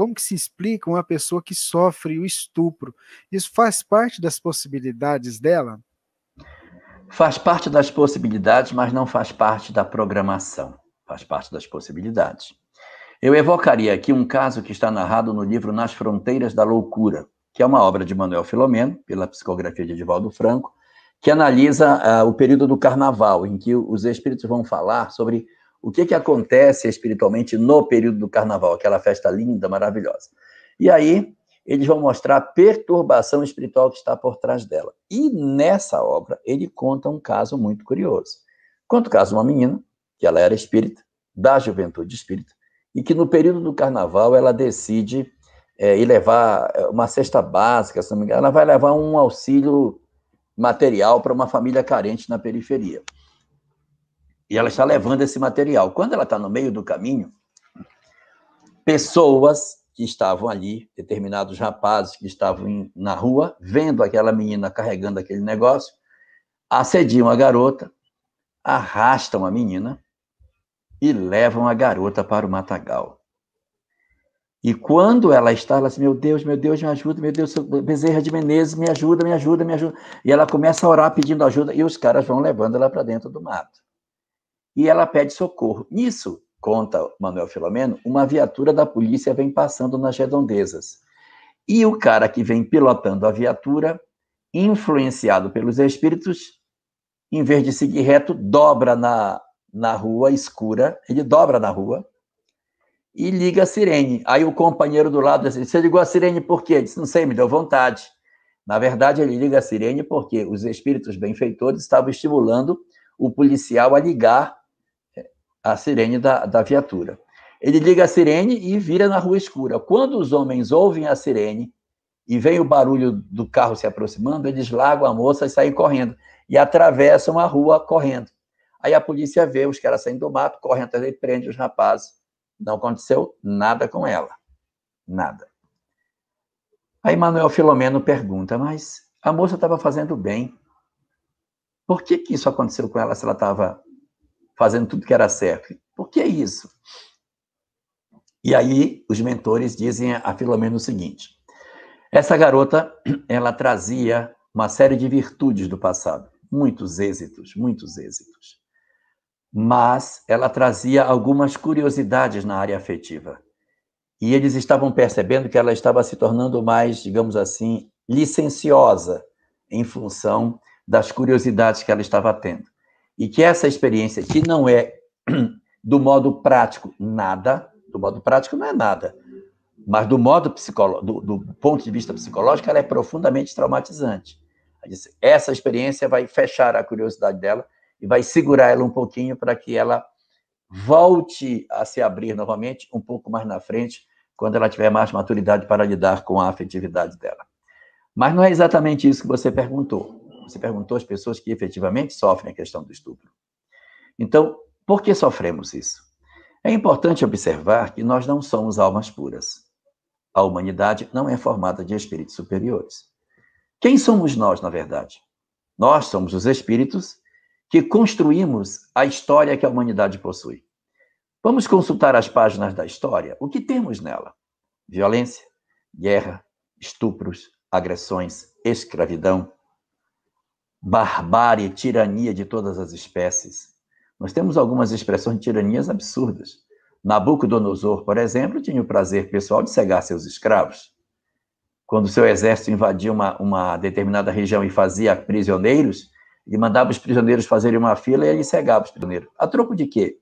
Como que se explica uma pessoa que sofre o estupro? Isso faz parte das possibilidades dela? Faz parte das possibilidades, mas não faz parte da programação. Faz parte das possibilidades. Eu evocaria aqui um caso que está narrado no livro Nas Fronteiras da Loucura, que é uma obra de Manuel Filomeno, pela psicografia de Edivaldo Franco, que analisa uh, o período do carnaval, em que os espíritos vão falar sobre o que, que acontece espiritualmente no período do carnaval, aquela festa linda, maravilhosa. E aí, eles vão mostrar a perturbação espiritual que está por trás dela. E nessa obra, ele conta um caso muito curioso. Conta o caso de uma menina, que ela era espírita, da juventude espírita, e que no período do carnaval ela decide é, ir levar é, uma cesta básica, se não me engano, ela vai levar um auxílio material para uma família carente na periferia. E ela está levando esse material. Quando ela está no meio do caminho, pessoas que estavam ali, determinados rapazes que estavam em, na rua, vendo aquela menina carregando aquele negócio, assediam a garota, arrastam a menina e levam a garota para o matagal. E quando ela está, ela diz, meu Deus, meu Deus, me ajuda, meu Deus, Bezerra de Menezes, me ajuda, me ajuda, me ajuda. E ela começa a orar pedindo ajuda e os caras vão levando ela para dentro do mato e ela pede socorro. Nisso, conta Manuel Filomeno, uma viatura da polícia vem passando nas redondezas. E o cara que vem pilotando a viatura, influenciado pelos espíritos, em vez de seguir reto, dobra na, na rua escura, ele dobra na rua e liga a sirene. Aí o companheiro do lado disse, você ligou a sirene por quê? Ele disse, não sei, me deu vontade. Na verdade, ele liga a sirene porque os espíritos benfeitores estavam estimulando o policial a ligar a sirene da, da viatura. Ele liga a sirene e vira na rua escura. Quando os homens ouvem a sirene e vem o barulho do carro se aproximando, eles largam a moça e saem correndo. E atravessam a rua correndo. Aí a polícia vê os caras saindo do mato, correm atrás e prende os rapazes. Não aconteceu nada com ela. Nada. Aí Manuel Filomeno pergunta, mas a moça estava fazendo bem. Por que, que isso aconteceu com ela se ela estava fazendo tudo que era certo. Por que isso? E aí os mentores dizem a Filomena o seguinte: essa garota, ela trazia uma série de virtudes do passado, muitos êxitos, muitos êxitos. Mas ela trazia algumas curiosidades na área afetiva. E eles estavam percebendo que ela estava se tornando mais, digamos assim, licenciosa em função das curiosidades que ela estava tendo. E que essa experiência que não é do modo prático nada, do modo prático não é nada, mas do modo psicológico, do, ponto de vista psicológico, ela é profundamente traumatizante. Essa experiência vai fechar a curiosidade dela e vai segurar ela um pouquinho para que ela volte a se abrir novamente um pouco mais na frente, quando ela tiver mais maturidade para lidar com a afetividade dela. Mas não é exatamente isso que você perguntou você perguntou às pessoas que efetivamente sofrem a questão do estupro. Então, por que sofremos isso? É importante observar que nós não somos almas puras. A humanidade não é formada de espíritos superiores. Quem somos nós, na verdade? Nós somos os espíritos que construímos a história que a humanidade possui. Vamos consultar as páginas da história. O que temos nela? Violência, guerra, estupros, agressões, escravidão, barbárie tirania de todas as espécies. Nós temos algumas expressões de tiranias absurdas. Nabucodonosor, por exemplo, tinha o prazer pessoal de cegar seus escravos. Quando seu exército invadia uma, uma determinada região e fazia prisioneiros, ele mandava os prisioneiros fazerem uma fila e ele cegava os prisioneiros. A troco de quê?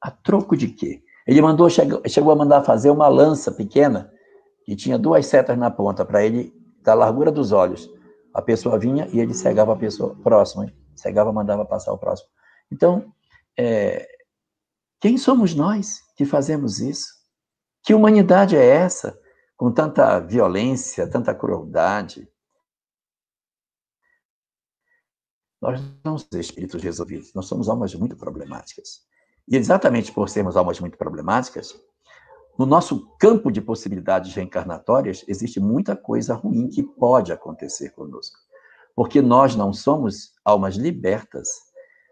A troco de quê? Ele mandou, chegou a mandar fazer uma lança pequena que tinha duas setas na ponta para ele, da largura dos olhos, a pessoa vinha e ele cegava a pessoa próxima, cegava, mandava passar o próximo. Então, é, quem somos nós que fazemos isso? Que humanidade é essa, com tanta violência, tanta crueldade? Nós não somos espíritos resolvidos, nós somos almas muito problemáticas. E exatamente por sermos almas muito problemáticas, no nosso campo de possibilidades reencarnatórias, existe muita coisa ruim que pode acontecer conosco, porque nós não somos almas libertas.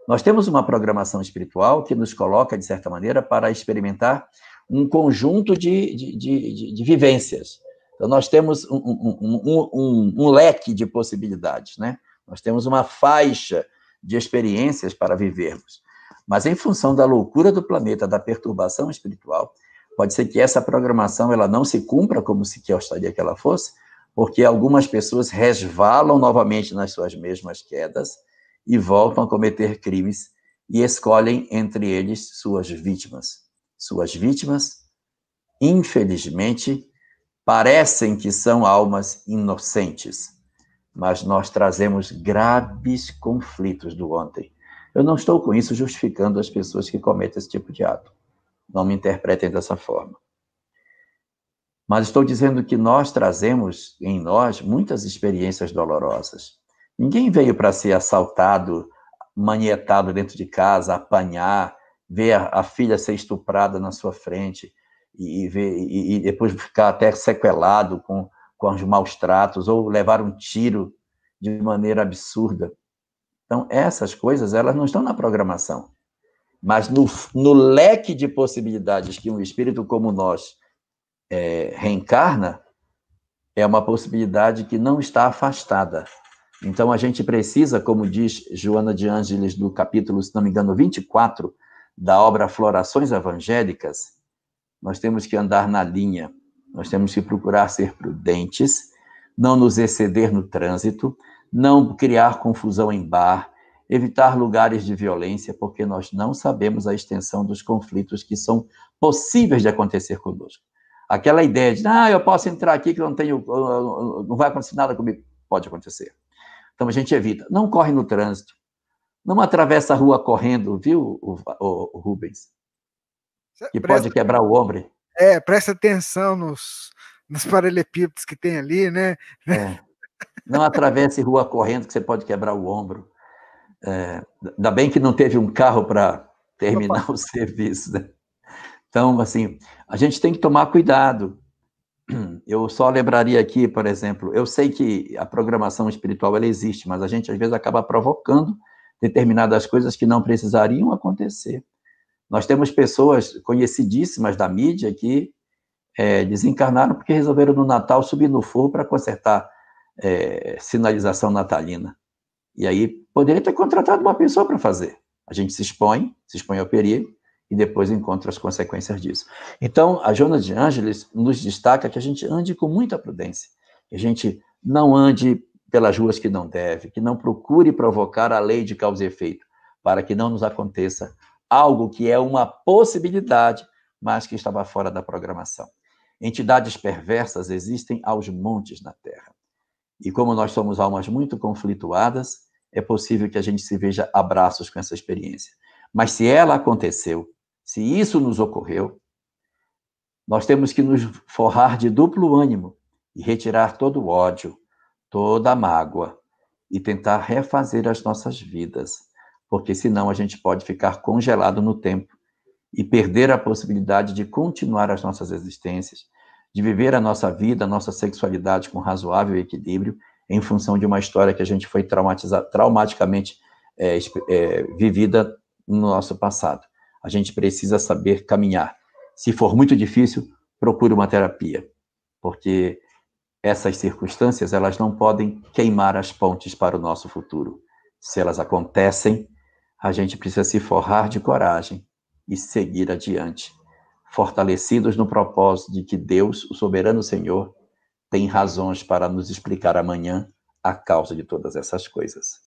Nós temos uma programação espiritual que nos coloca, de certa maneira, para experimentar um conjunto de, de, de, de vivências. Então, nós temos um, um, um, um leque de possibilidades, né? Nós temos uma faixa de experiências para vivermos. Mas, em função da loucura do planeta, da perturbação espiritual, Pode ser que essa programação ela não se cumpra como se gostaria que ela fosse, porque algumas pessoas resvalam novamente nas suas mesmas quedas e voltam a cometer crimes e escolhem entre eles suas vítimas. Suas vítimas, infelizmente, parecem que são almas inocentes, mas nós trazemos graves conflitos do ontem. Eu não estou com isso justificando as pessoas que cometem esse tipo de ato. Não me interpretem dessa forma. Mas estou dizendo que nós trazemos em nós muitas experiências dolorosas. Ninguém veio para ser assaltado, manietado dentro de casa, apanhar, ver a filha ser estuprada na sua frente e, ver, e, e depois ficar até sequelado com, com os maus tratos ou levar um tiro de maneira absurda. Então, essas coisas, elas não estão na programação. Mas no, no leque de possibilidades que um espírito como nós é, reencarna, é uma possibilidade que não está afastada. Então a gente precisa, como diz Joana de Ângeles no capítulo, se não me engano, 24 da obra Florações Evangélicas, nós temos que andar na linha, nós temos que procurar ser prudentes, não nos exceder no trânsito, não criar confusão em bar, evitar lugares de violência, porque nós não sabemos a extensão dos conflitos que são possíveis de acontecer conosco. Aquela ideia de, ah, eu posso entrar aqui que não tenho, não vai acontecer nada comigo. Pode acontecer. Então a gente evita. Não corre no trânsito. Não atravessa a rua correndo, viu, o, o, o Rubens? Que presta, pode quebrar o ombro. É, presta atenção nos, nos paralelepípedos que tem ali, né? É. Não atravesse rua correndo, que você pode quebrar o ombro. É, ainda bem que não teve um carro para terminar Opa. o serviço, né? Então, assim, a gente tem que tomar cuidado. Eu só lembraria aqui, por exemplo, eu sei que a programação espiritual ela existe, mas a gente às vezes acaba provocando determinadas coisas que não precisariam acontecer. Nós temos pessoas conhecidíssimas da mídia que é, desencarnaram porque resolveram no Natal subir no forro para consertar é, sinalização natalina. E aí poderia ter contratado uma pessoa para fazer. A gente se expõe, se expõe ao perigo e depois encontra as consequências disso. Então, a Jonas de Ângeles nos destaca que a gente ande com muita prudência, que a gente não ande pelas ruas que não deve, que não procure provocar a lei de causa e efeito, para que não nos aconteça algo que é uma possibilidade, mas que estava fora da programação. Entidades perversas existem aos montes na Terra. E como nós somos almas muito conflituadas, é possível que a gente se veja abraços com essa experiência. Mas se ela aconteceu, se isso nos ocorreu, nós temos que nos forrar de duplo ânimo e retirar todo o ódio, toda a mágoa e tentar refazer as nossas vidas, porque senão a gente pode ficar congelado no tempo e perder a possibilidade de continuar as nossas existências de viver a nossa vida, a nossa sexualidade com razoável equilíbrio, em função de uma história que a gente foi traumaticamente é, é, vivida no nosso passado. A gente precisa saber caminhar. Se for muito difícil, procure uma terapia, porque essas circunstâncias elas não podem queimar as pontes para o nosso futuro. Se elas acontecem, a gente precisa se forrar de coragem e seguir adiante fortalecidos no propósito de que Deus, o soberano Senhor, tem razões para nos explicar amanhã a causa de todas essas coisas.